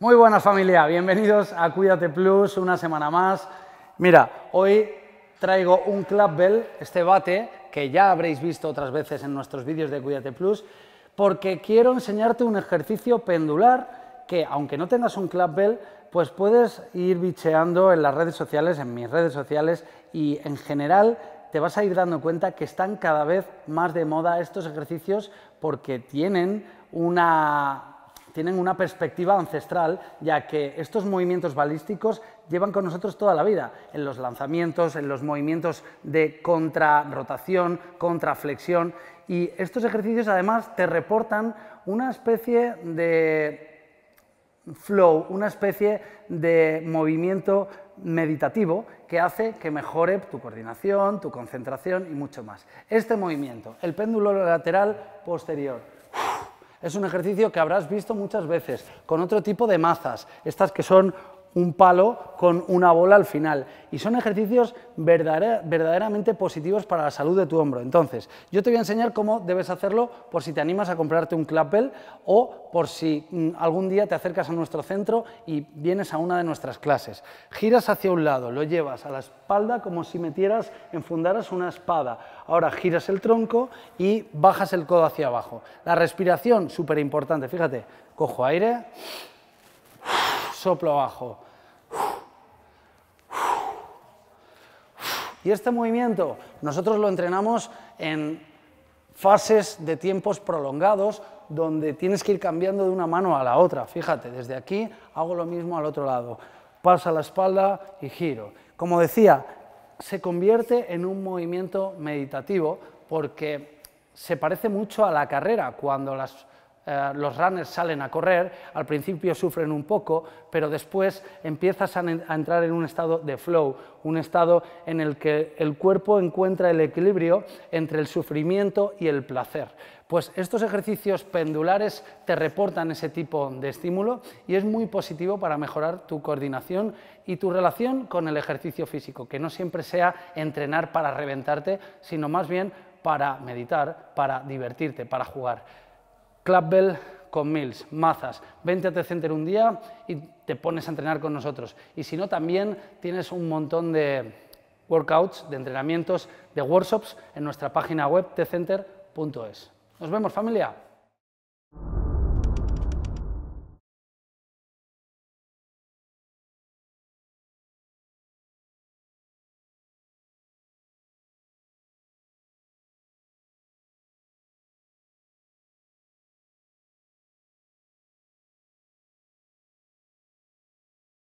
Muy buenas familia, bienvenidos a Cuídate Plus, una semana más. Mira, hoy traigo un club bell, este bate, que ya habréis visto otras veces en nuestros vídeos de Cuídate Plus, porque quiero enseñarte un ejercicio pendular que, aunque no tengas un club bell, pues puedes ir bicheando en las redes sociales, en mis redes sociales y en general te vas a ir dando cuenta que están cada vez más de moda estos ejercicios porque tienen una tienen una perspectiva ancestral, ya que estos movimientos balísticos llevan con nosotros toda la vida, en los lanzamientos, en los movimientos de contrarrotación, contraflexión, y estos ejercicios además te reportan una especie de flow, una especie de movimiento meditativo que hace que mejore tu coordinación, tu concentración y mucho más. Este movimiento, el péndulo lateral posterior, es un ejercicio que habrás visto muchas veces, con otro tipo de mazas, estas que son un palo con una bola al final. Y son ejercicios verdaderamente positivos para la salud de tu hombro. Entonces, yo te voy a enseñar cómo debes hacerlo por si te animas a comprarte un clapel o por si mm, algún día te acercas a nuestro centro y vienes a una de nuestras clases. Giras hacia un lado, lo llevas a la espalda como si metieras, enfundaras una espada. Ahora giras el tronco y bajas el codo hacia abajo. La respiración, súper importante. Fíjate, cojo aire, soplo abajo Y este movimiento nosotros lo entrenamos en fases de tiempos prolongados donde tienes que ir cambiando de una mano a la otra. Fíjate, desde aquí hago lo mismo al otro lado. Pasa la espalda y giro. Como decía, se convierte en un movimiento meditativo porque se parece mucho a la carrera, cuando las eh, los runners salen a correr, al principio sufren un poco, pero después empiezas a entrar en un estado de flow, un estado en el que el cuerpo encuentra el equilibrio entre el sufrimiento y el placer. Pues estos ejercicios pendulares te reportan ese tipo de estímulo y es muy positivo para mejorar tu coordinación y tu relación con el ejercicio físico, que no siempre sea entrenar para reventarte, sino más bien para meditar, para divertirte, para jugar club bell con mills, mazas, vente a t center un día y te pones a entrenar con nosotros. Y si no, también tienes un montón de workouts, de entrenamientos, de workshops en nuestra página web tcenter.es. Nos vemos familia.